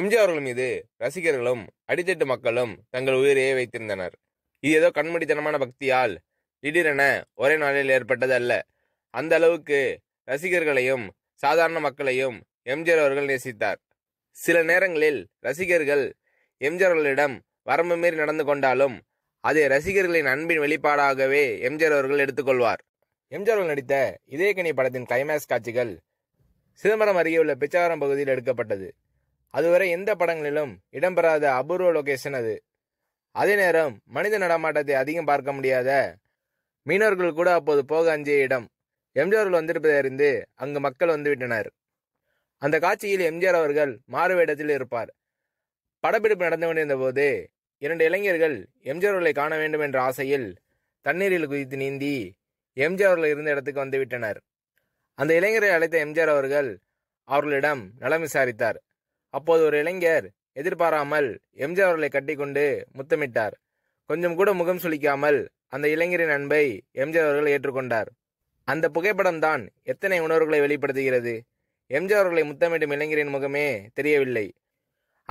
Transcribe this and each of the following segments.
எம்ஜிஆர் அவர்கள் மீது ரசிகர்களும் அடித்தட்டு மக்களும் தங்கள் உயிரையே வைத்திருந்தனர் இது ஏதோ கண்மடித்தனமான பக்தியால் திடீரென ஒரே நாளில் ஏற்பட்டது அல்ல அந்த அளவுக்கு ரசிகர்களையும் சாதாரண மக்களையும் எம்ஜிஆர் அவர்கள் நேசித்தார் சில நேரங்களில் ரசிகர்கள் எம்ஜிஆர் அவர்களிடம் வரம்பு மீறி நடந்து கொண்டாலும் அதை ரசிகர்களின் அன்பின் வெளிப்பாடாகவே எம்ஜிஆர் அவர்கள் எடுத்துக்கொள்வார் எம்ஜிஆர் அவர்கள் நடித்த இதயக்கணி படத்தின் கிளைமேக்ஸ் காட்சிகள் சிதம்பரம் அருகே உள்ள பிச்சாவரம் பகுதியில் எடுக்கப்பட்டது அதுவரை எந்த படங்களிலும் இடம்பெறாத அபூர்வ லொகேஷன் அது அதே நேரம் மனித நடமாட்டத்தை அதிகம் பார்க்க முடியாத மீனவர்கள் கூட அப்போது போக அஞ்சிய இடம் எம்ஜிஆர்கள் வந்திருப்பதை அறிந்து அங்கு மக்கள் வந்துவிட்டனர் அந்த காட்சியில் எம்ஜிஆர் அவர்கள் மாறுவேடத்தில் இருப்பார் படப்பிடிப்பு நடந்து கொண்டிருந்த போது இரண்டு இளைஞர்கள் எம்ஜிஆர்களை காண வேண்டும் என்ற ஆசையில் தண்ணீரில் குதித்து நீந்தி எம்ஜிஆர்கள் இருந்த இடத்துக்கு வந்துவிட்டனர் அந்த இளைஞரை அழைத்த எம்ஜிஆர் அவர்கள் அவர்களிடம் நலம் விசாரித்தார் அப்போது ஒரு இளைஞர் எதிர்பாராமல் எம்ஜிஆர் அவர்களை கட்டிக்கொண்டு முத்தமிட்டார் கொஞ்சம் கூட முகம் சுளிக்காமல் அந்த இளைஞரின் அன்பை எம்ஜிஆர் அவர்கள் ஏற்றுக்கொண்டார் அந்த புகைப்படம் தான் எத்தனை உணர்வுகளை வெளிப்படுத்துகிறது எம்ஜிஆர் அவர்களை முத்தமிடும் இளைஞரின் முகமே தெரியவில்லை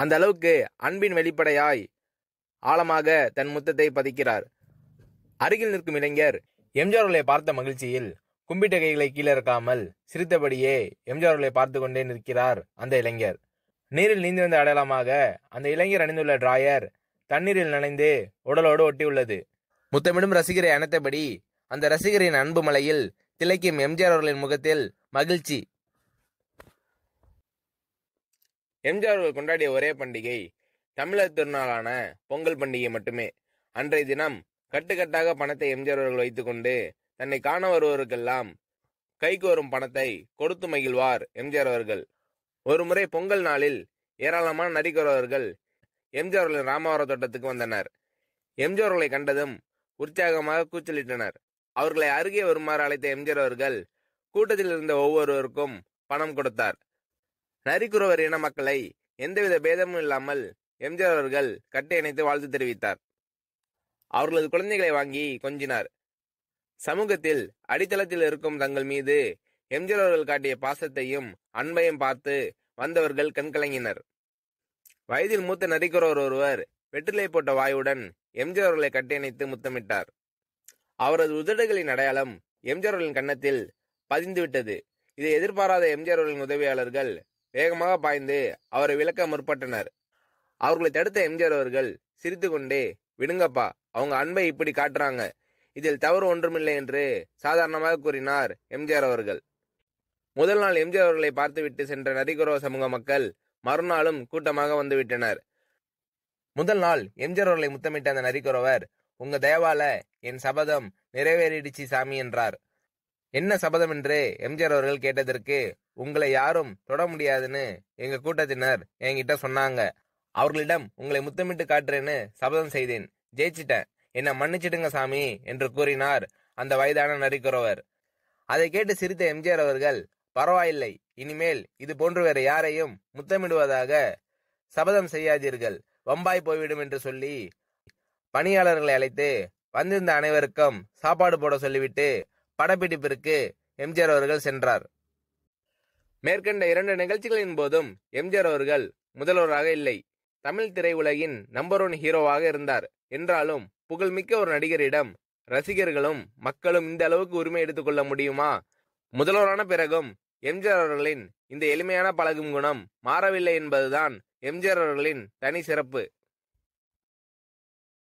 அந்த அளவுக்கு அன்பின் வெளிப்படையாய் ஆழமாக தன் முத்தத்தை பதிக்கிறார் அருகில் நிற்கும் இளைஞர் எம்ஜிஆர் அவர்களை பார்த்த மகிழ்ச்சியில் கும்பிட்ட கைகளை கீழே சிரித்தபடியே எம்ஜிஆர் அவர்களை பார்த்து கொண்டே நிற்கிறார் அந்த இளைஞர் நீரில் நீந்தி வந்த அடையாளமாக அந்த இளைஞர் அணிந்துள்ள டிராயர் தண்ணீரில் நனைந்து உடலோடு ஒட்டியுள்ளது முத்தமிடும் ரசிகரை அணைத்தபடி அந்த ரசிகரின் அன்பு மலையில் திளைக்கும் எம்ஜிஆர் அவர்களின் முகத்தில் மகிழ்ச்சி எம்ஜிஆர் அவர்கள் கொண்டாடிய ஒரே பண்டிகை தமிழர் திருநாளான பொங்கல் பண்டிகை மட்டுமே அன்றைய தினம் கட்டுக்கட்டாக பணத்தை எம்ஜிஆர் அவர்கள் வைத்துக்கொண்டு தன்னை காண வருவவருக்கெல்லாம் கைக்கு வரும் பணத்தை கொடுத்து மகிழ்வார் எம்ஜிஆர் அவர்கள் ஒரு முறை பொங்கல் நாளில் ஏராளமான நடிகரவர்கள் எம்ஜிஆர்களின் ராமவரத் தோட்டத்துக்கு வந்தனர் எம்ஜிஆர்களை கண்டதும் உற்சாகமாக கூச்சலிட்டனர் அவர்களை அருகே வருமாறு அழைத்த எம்ஜிஆர் அவர்கள் கூட்டத்தில் இருந்த ஒவ்வொருவருக்கும் பணம் கொடுத்தார் நரிக்குறவர் இன மக்களை எந்தவித பேதமும் இல்லாமல் எம்ஜிஆர் அவர்கள் கட்டி இணைத்து வாழ்த்து தெரிவித்தார் அவர்களது குழந்தைகளை வாங்கி கொஞ்சினார் சமூகத்தில் அடித்தளத்தில் இருக்கும் தங்கள் மீது எம்ஜிஆர் அவர்கள் காட்டிய பாசத்தையும் அன்பையும் பார்த்து வந்தவர்கள் கண்கலங்கினர் வயதில் மூத்த நரிக்கிறவர் ஒருவர் வெற்றிலை போட்ட வாயுடன் எம்ஜிஆர் அவர்களை கட்டியணைத்து முத்தமிட்டார் அவரது உதடுகளின் அடையாளம் எம்ஜிஆர் அவர்களின் கன்னத்தில் பதிந்துவிட்டது இதை எதிர்பாராத எம்ஜிஆர் அவர்களின் உதவியாளர்கள் வேகமாக பாய்ந்து அவரை விளக்க முற்பட்டனர் அவர்களை தடுத்த எம்ஜிஆர் அவர்கள் சிரித்து கொண்டே விடுங்கப்பா அவங்க அன்பை இப்படி காட்டுறாங்க இதில் தவறு ஒன்றுமில்லை என்று சாதாரணமாக கூறினார் எம்ஜிஆர் அவர்கள் முதல் நாள் எம்ஜிஆர் அவர்களை பார்த்துவிட்டு சென்ற நரிகுரவ சமூக மக்கள் மறுநாளும் கூட்டமாக வந்துவிட்டனர் முதல் நாள் எம்ஜிஆர் அவர்களை முத்தமிட்ட அந்த நரிக்குறவர் உங்க தேவால என் சபதம் நிறைவேறிடுச்சு சாமி என்றார் என்ன சபதம் என்று எம்ஜிஆர் அவர்கள் கேட்டதற்கு உங்களை யாரும் தொட முடியாதுன்னு எங்க கூட்டத்தினர் என்கிட்ட சொன்னாங்க அவர்களிடம் உங்களை முத்தமிட்டு காட்டுறேன்னு சபதம் செய்தேன் ஜெயிச்சிட்டேன் என்ன மன்னிச்சிடுங்க சாமி என்று கூறினார் அந்த வயதான நரிக்குறவர் அதை கேட்டு சிரித்த எம்ஜிஆர் அவர்கள் பரவாயில்லை இனிமேல் இது போன்று வேற யாரையும் முத்தமிடுவதாக சபதம் செய்யாதீர்கள் வம்பாய் போய்விடும் என்று சொல்லி பணியாளர்களை அழைத்து வந்திருந்த அனைவருக்கும் சாப்பாடு போட சொல்லிவிட்டு படப்பிடிப்பிற்கு எம்ஜிஆர் அவர்கள் சென்றார் மேற்கண்ட இரண்டு நிகழ்ச்சிகளின் போதும் எம்ஜிஆர் அவர்கள் முதல்வராக இல்லை தமிழ் திரையுலகின் நம்பர் ஒன் ஹீரோவாக இருந்தார் என்றாலும் புகழ்மிக்க ஒரு நடிகரிடம் ரசிகர்களும் மக்களும் இந்த அளவுக்கு உரிமை எடுத்துக்கொள்ள முடியுமா முதல்வரான பிறகும் எம்ஜிஆர் அவர்களின் இந்த எளிமையான பழகும் குணம் மாறவில்லை என்பதுதான் எம்ஜிஆர் அவர்களின் தனி சிறப்பு